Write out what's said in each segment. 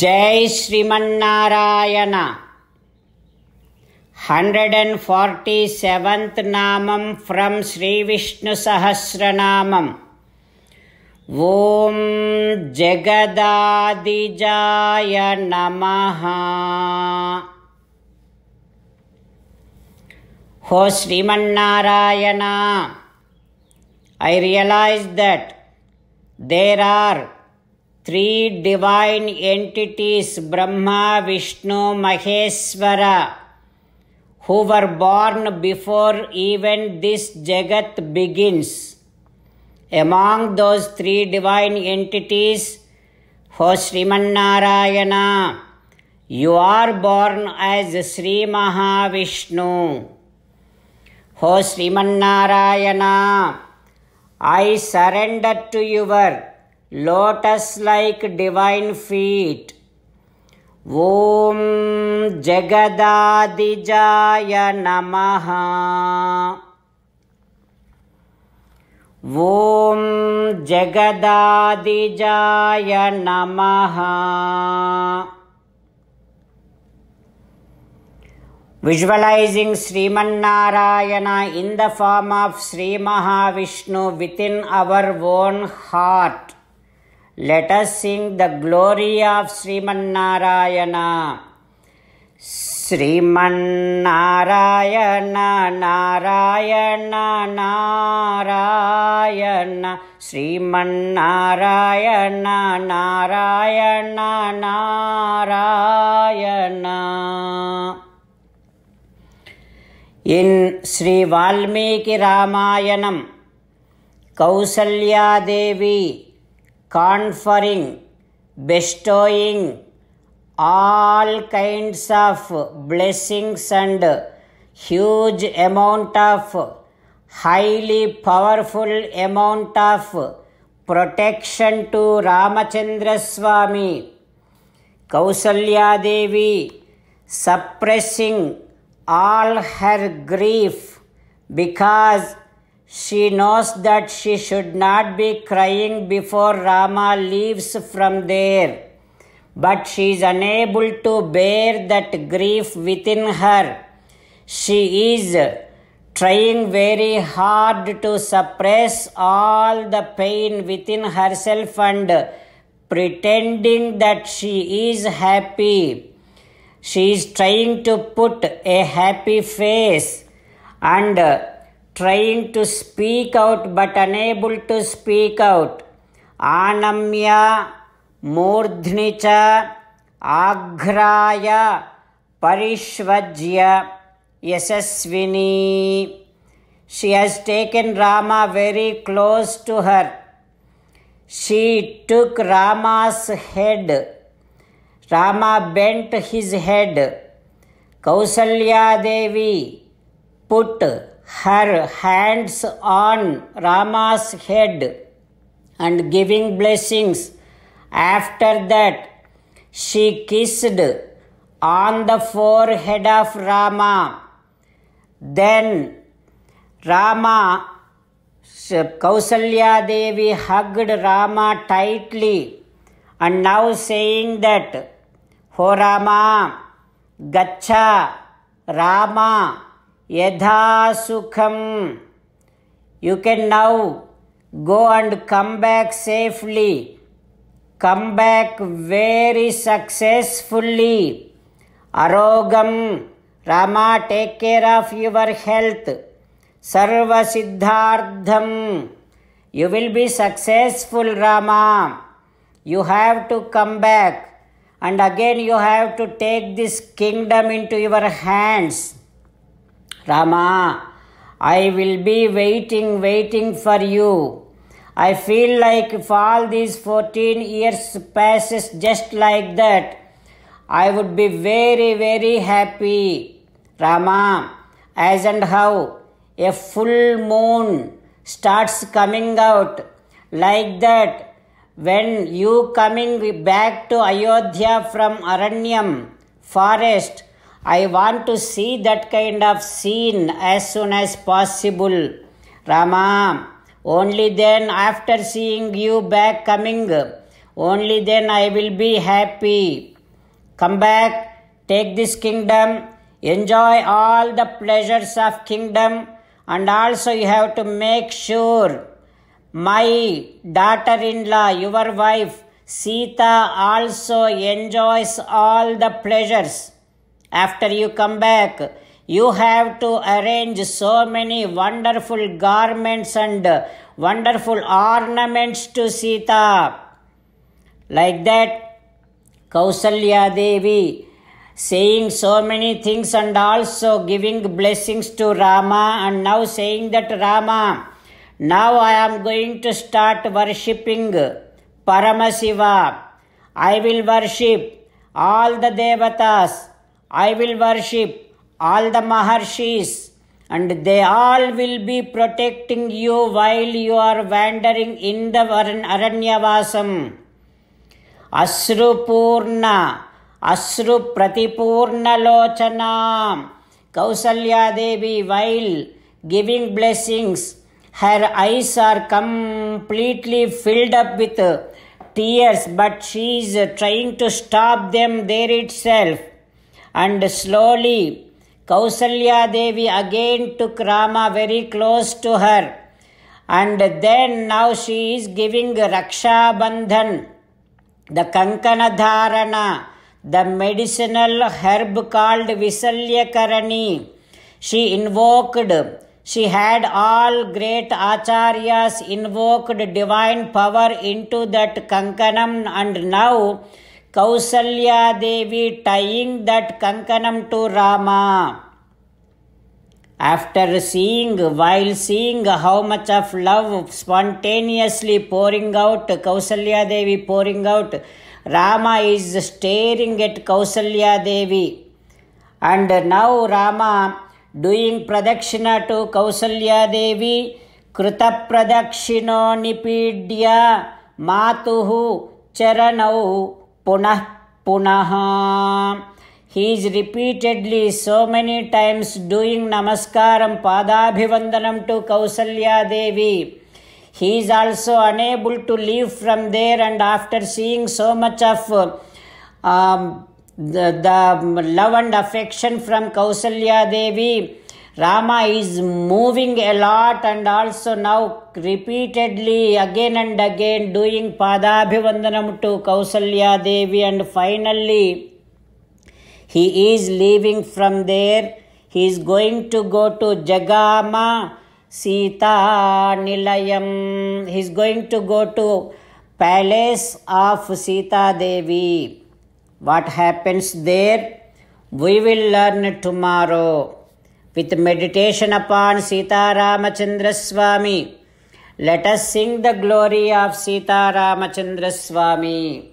జై Srimannarayana hundred and forty seventh నామం from Sri Vishnu Sahasranamam Om జగదాదిజాయ నమ హో Srimannarayana I realize that there are three divine entities, Brahma, Vishnu, Maheshwara, who were born before even this Jagat begins. Among those three divine entities, O Srimannarayana, you are born as Sri Mahavishnu. O Srimannarayana, I surrender to you lotus like divine feet. ॐ जगदादिजाय नमः ॐ जगदादिजाय नमः Visualizing Sriman Narayana in the form of Sri Mahavishnu within our own heart. let us sing the glory of Srimannarayana. Srimannarayana, Narayana, Narayana, Srimannarayana, Narayana, Narayana. In Sri Valmiki Ramayanam, Kausalya Devi conferring, bestowing all kinds of blessings and huge amount of highly powerful amount of protection to Ramachandra Swami. Kausalya Devi suppressing all her grief because she knows that she should not be crying before Rama leaves from there, but she is unable to bear that grief within her. She is trying very hard to suppress all the pain within herself and pretending that she is happy. She is trying to put a happy face and trying to speak out but unable to speak out. Anamya, Murdhnicha, Agraya, Parishvajya, Yasasvini. She has taken Rama very close to her. She took Rama's head. Rama bent his head. Kausalya Devi put her hands on Rama's head and giving blessings. After that, she kissed on the forehead of Rama. Then Rama, Kausalya Devi hugged Rama tightly and now saying that, for Rama, Gacha, Rama, Yadhasukham. Sukham. You can now go and come back safely. Come back very successfully. Arogam. Rama, take care of your health. Sarva Siddhartham. You will be successful, Rama. You have to come back. And again, you have to take this kingdom into your hands. Rama, I will be waiting, waiting for you. I feel like if all these 14 years passes just like that, I would be very, very happy. Rama, as and how a full moon starts coming out like that, when you coming back to Ayodhya from Aranyam, forest, I want to see that kind of scene as soon as possible. Rama, only then after seeing you back coming, only then I will be happy. Come back, take this kingdom, enjoy all the pleasures of kingdom and also you have to make sure my daughter-in-law, your wife, Sita also enjoys all the pleasures after you come back. You have to arrange so many wonderful garments and wonderful ornaments to Sita. Like that, Kausalya Devi saying so many things and also giving blessings to Rama and now saying that Rama, now I am going to start worshipping paramashiva I will worship all the devatas. I will worship all the Maharshis, and they all will be protecting you while you are wandering in the Aranyavasam. Asrupurna, Asru Pratipurna Lochanam. Kausalya Devi, while giving blessings, her eyes are completely filled up with tears, but she is trying to stop them there itself and slowly Kausalya Devi again took Rama very close to her. And then now she is giving Raksha Bandhan, the Kankana Dharana, the medicinal herb called Visalyakarani. She invoked, she had all great Acharyas invoked divine power into that Kankanam and now Kausalyadevi tying that Kankanam to Rama after seeing while seeing how much of love spontaneously pouring out Kausalyadevi pouring out Rama is staring at Kausalyadevi and now Rama doing pradakshina to Kausalyadevi కృత ప్రదక్షిణో నిపీడ్య మాతు చరణౌ punah punaha. He is repeatedly so many times doing namaskaram padabhivandanam to Kausalya Devi. He is also unable to leave from there and after seeing so much of um, the, the love and affection from Kausalya Devi, Rama is moving a lot and also now repeatedly again and again doing Padabhivandanam to Kausalya Devi and finally he is leaving from there. He is going to go to Jagama Sita Nilayam. He is going to go to palace of Sita Devi. What happens there? We will learn tomorrow with meditation upon Sita Ramachandra Swami. Let us sing the glory of Sita Ramachandra Swami.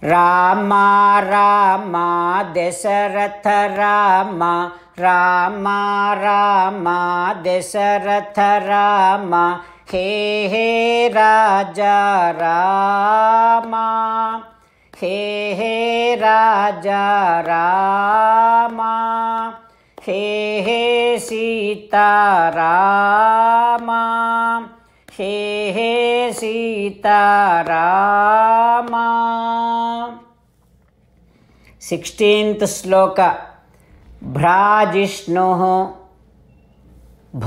Rama Rama Desaratha Rama Rama Rama Desaratha Rama He He Raja Rama He He Raja Rama हे हे सीतारामा हे हे Sitarama sixteenth shloka भ्राजिष्णु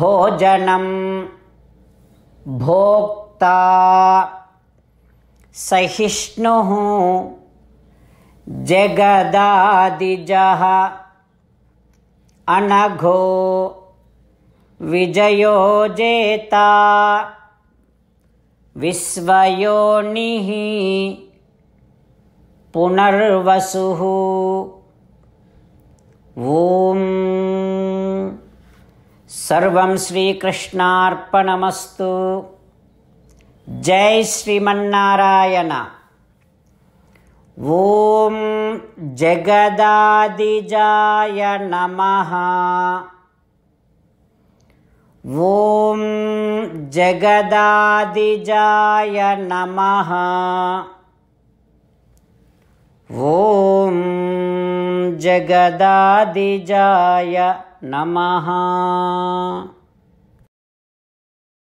भोजन भोक्ता सहिष्णु जगदादिजहा अनघो विजयो जेता विश्वयोनिः पुनर्वसुः ॐ सर्वं श्रीकृष्णार्पणमस्तु जय श्रीमन्नारायण ॐ जगदादिजाय नमः ॐ जगदादिजाय नमः ॐ जगदादिजाय नमः